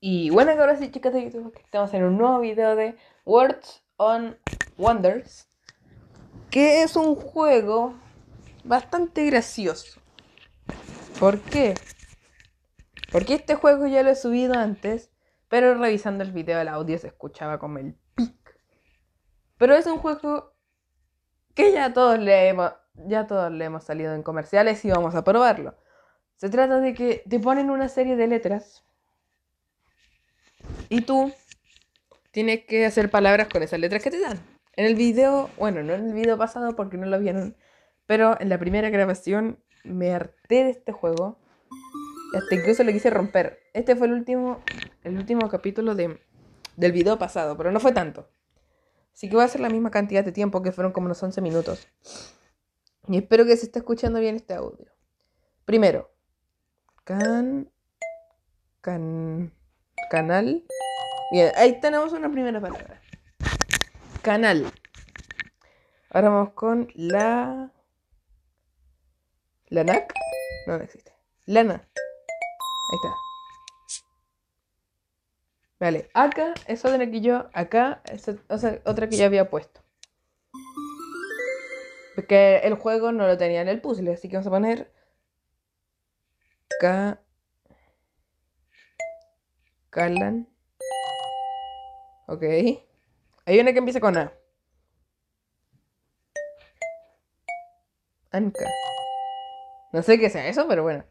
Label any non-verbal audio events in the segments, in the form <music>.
Y bueno, ahora sí, chicas de YouTube, estamos en un nuevo video de Words on Wonders, que es un juego bastante gracioso. ¿Por qué? Porque este juego ya lo he subido antes, pero revisando el video el audio se escuchaba como el pic. Pero es un juego que ya todos le ya todos le hemos salido en comerciales y vamos a probarlo. Se trata de que te ponen una serie de letras y tú tienes que hacer palabras con esas letras que te dan. En el video, bueno, no en el video pasado porque no lo vieron, pero en la primera grabación me harté de este juego. Hasta incluso le quise romper. Este fue el último, el último capítulo del video pasado, pero no fue tanto. Así que voy a hacer la misma cantidad de tiempo que fueron como unos 11 minutos. Y espero que se esté escuchando bien este audio. Primero, can, can, Canal. Bien, ahí tenemos una primera palabra. Canal. Ahora vamos con la. ¿La NAC? No, existe. Lana. Ahí está. Vale, acá es otra que yo. Acá es otra que yo había puesto. Porque el juego no lo tenía en el puzzle, así que vamos a poner. k. Calan. Ok. Hay una que empieza con A. Anka. No sé qué sea eso, pero bueno.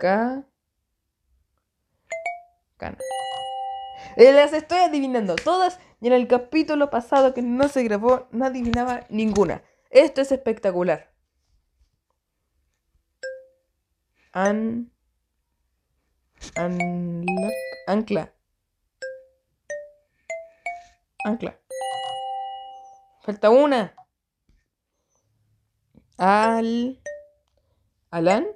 K. Cana. Eh, las estoy adivinando todas y en el capítulo pasado que no se grabó no adivinaba ninguna. Esto es espectacular. An ancla. Ancla. Falta una. Al. Alan.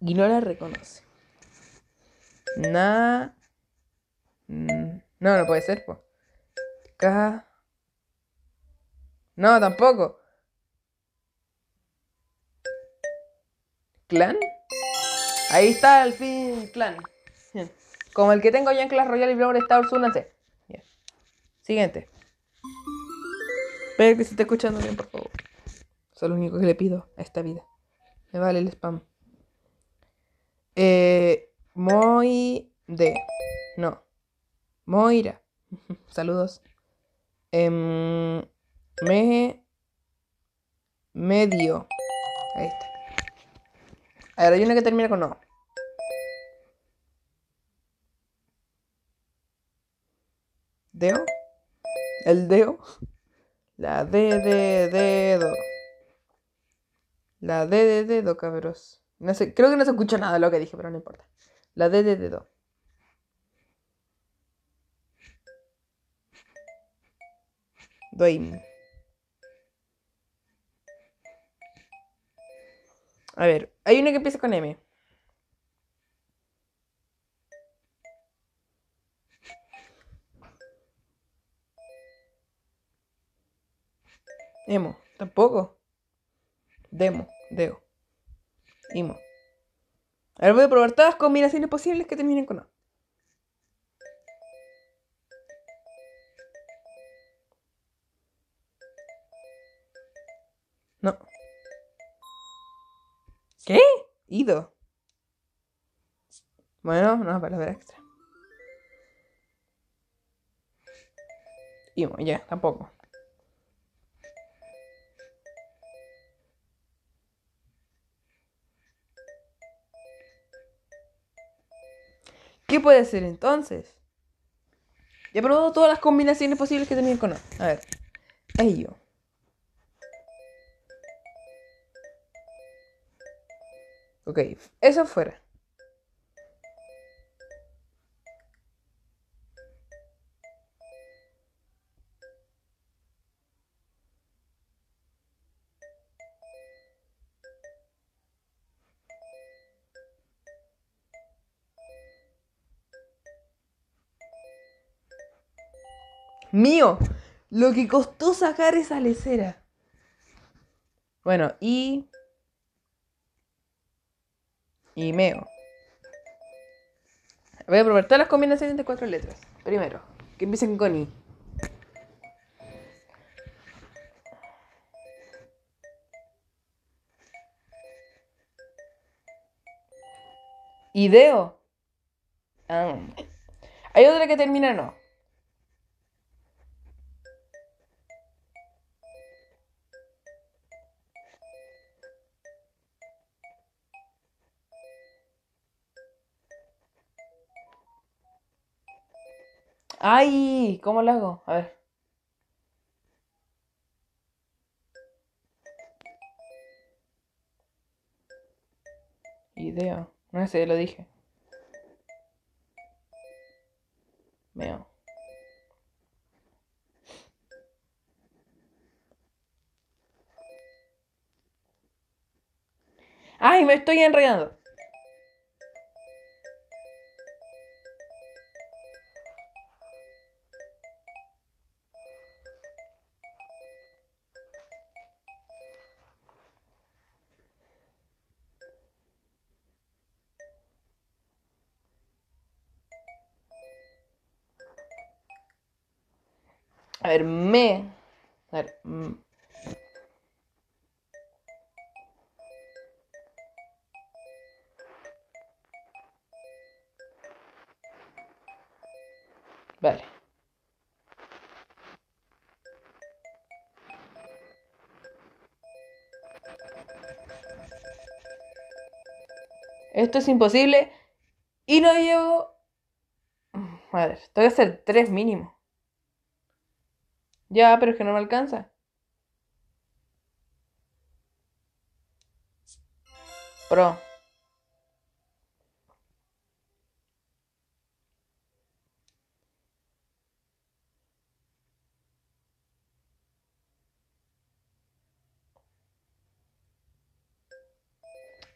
Y no la reconoce. Na. No, no puede ser, No, tampoco. ¿Clan? Ahí está, el fin, clan. Como el que tengo ya en Clash Royale y Brawl Stars, únanse. Bien. Siguiente. Espero que se esté escuchando bien, por favor. es lo único que le pido a esta vida. Me vale el spam. Eh, Moi de. No. Moira. <laughs> Saludos. Eh, em, me. Medio. Ahí está. A ver, hay una que termina con no. ¿Deo? ¿El deo? La D de dedo. La D de dedo, cabros. No sé, creo que no se escucha nada lo que dije, pero no importa. La D de dedo. Dwayne. A ver, hay una que empieza con M. Emo, tampoco. Demo, deo. Imo. Ahora voy a probar todas las combinaciones posibles que terminen con A. ¿Qué? Ido. Bueno, una palabra extra. Y ya, tampoco. ¿Qué puede ser entonces? He probado todas las combinaciones posibles que tenía con A. A ver. Ello. Ok, eso fuera. mío, lo que costó sacar esa lecera. Bueno, y y meo. Voy a probar todas las combinaciones de cuatro letras. Primero, que empiecen con I. Ideo. Ah. Hay otra que termina no. Ay, ¿cómo lo hago? A ver. Idea. No sé, lo dije. Veo. Ay, me estoy enredando. A ver, me. A ver. Vale. Esto es imposible. Y no llevo... A ver, tengo que hacer tres mínimos. Ya, pero es que no me alcanza. Pro.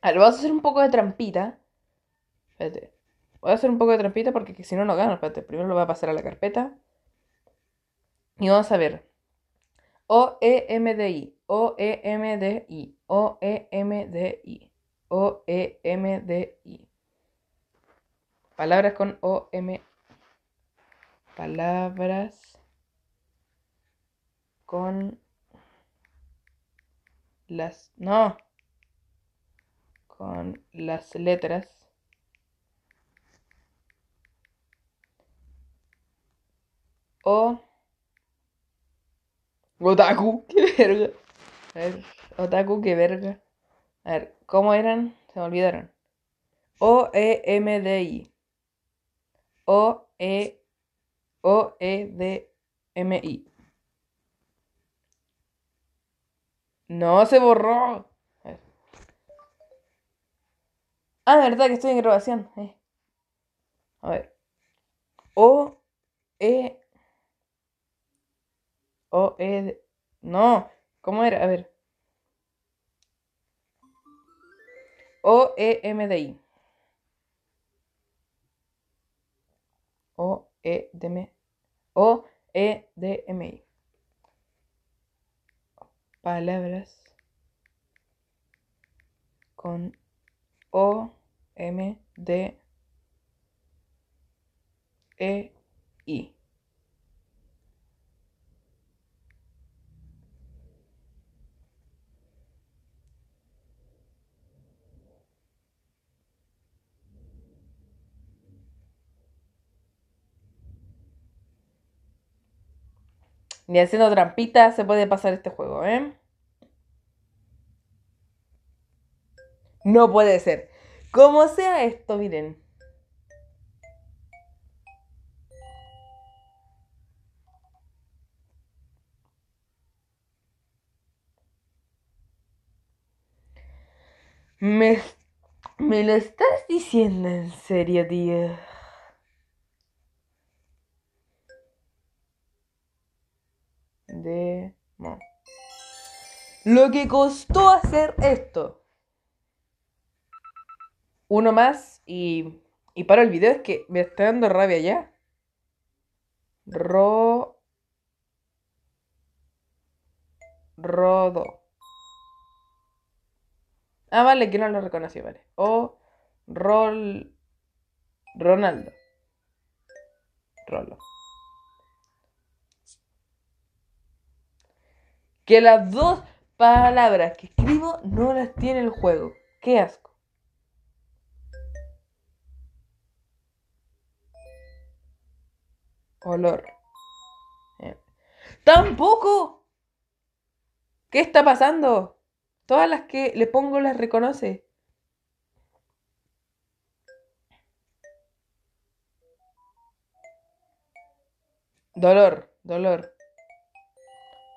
A ver, vamos a hacer un poco de trampita. Espérate. Voy a hacer un poco de trampita porque si no, no gano. Espérate, primero lo voy a pasar a la carpeta. Y vamos a ver. O-E-M-D-I, O-E-M-D-I, O-E-M-D-I, O-E-M-D-I. Palabras con O-M. Palabras con las... No. Con las letras. O. Otaku, <laughs> qué verga. A ver, Otaku, qué verga. A ver, ¿cómo eran? Se me olvidaron. O-E-M-D-I. O-E-O-E-D-M-I. No, se borró. A ver. Ah, verdad que estoy en grabación. Eh. A ver. o e o, E. No, ¿cómo era? A ver. O, E, M, D, I. O, E, D, M. O, E, D, M, I. Palabras con O, M, D, E, I. Ni haciendo trampitas se puede pasar este juego, ¿eh? No puede ser. Como sea esto, miren. Me, me lo estás diciendo en serio, tío. de Lo que costó hacer esto. Uno más y, y paro el video, es que me está dando rabia ya. Ro... Rodo. Ah, vale, que no lo reconoció vale. O Rol... Ronaldo. Rolo. Que las dos palabras que escribo no las tiene el juego. Qué asco. Olor. Tampoco. ¿Qué está pasando? Todas las que le pongo las reconoce. Dolor, dolor.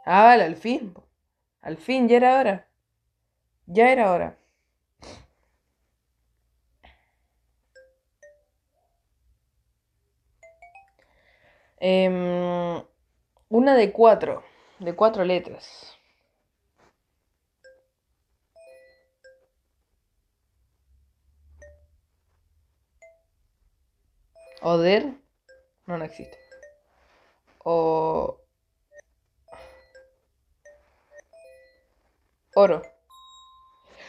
Ah, al fin. Al fin, ya era hora. Ya era hora. Em, una de cuatro, de cuatro letras. Oder, no, no existe. O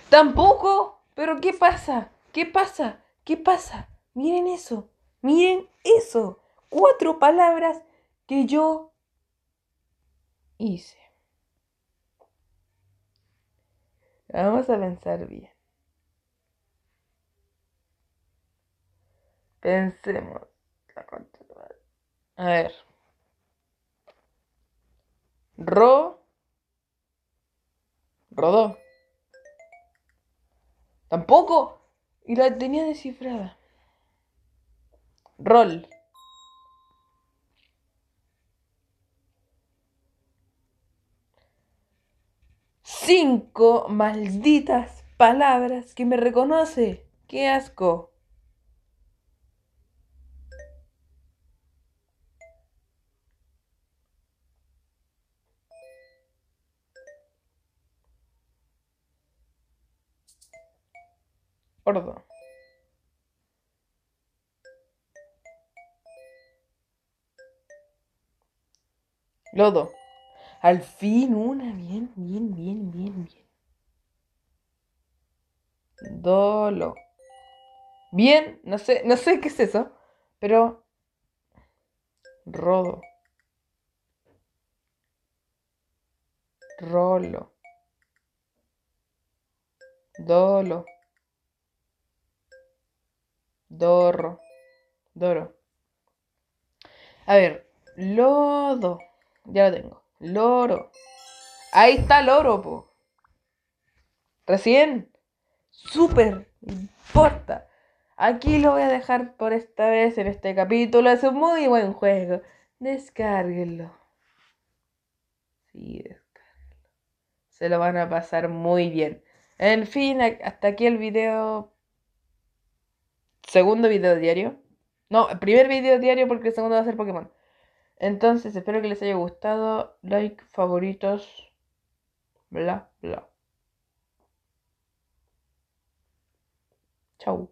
Tampoco. Pero ¿qué pasa? ¿Qué pasa? ¿Qué pasa? Miren eso. Miren eso. Cuatro palabras que yo hice. Vamos a pensar bien. Pensemos. A ver. Ro. Rodó. Tampoco. Y la tenía descifrada. Rol. Cinco malditas palabras que me reconoce. ¡Qué asco! Ordo. Lodo. Al fin una. Bien, bien, bien, bien, bien. Dolo. Bien, no sé, no sé qué es eso, pero... Rodo. Rolo. Dolo. Doro, Doro. A ver, lodo. Ya lo tengo. Loro. Ahí está loro, po. Recién. Súper. Importa. Aquí lo voy a dejar por esta vez en este capítulo. Es un muy buen juego. Descárguenlo. Sí, descárguenlo. Se lo van a pasar muy bien. En fin, hasta aquí el video segundo video diario. No, primer video diario porque el segundo va a ser Pokémon. Entonces, espero que les haya gustado. Like, favoritos. Bla, bla. Chau.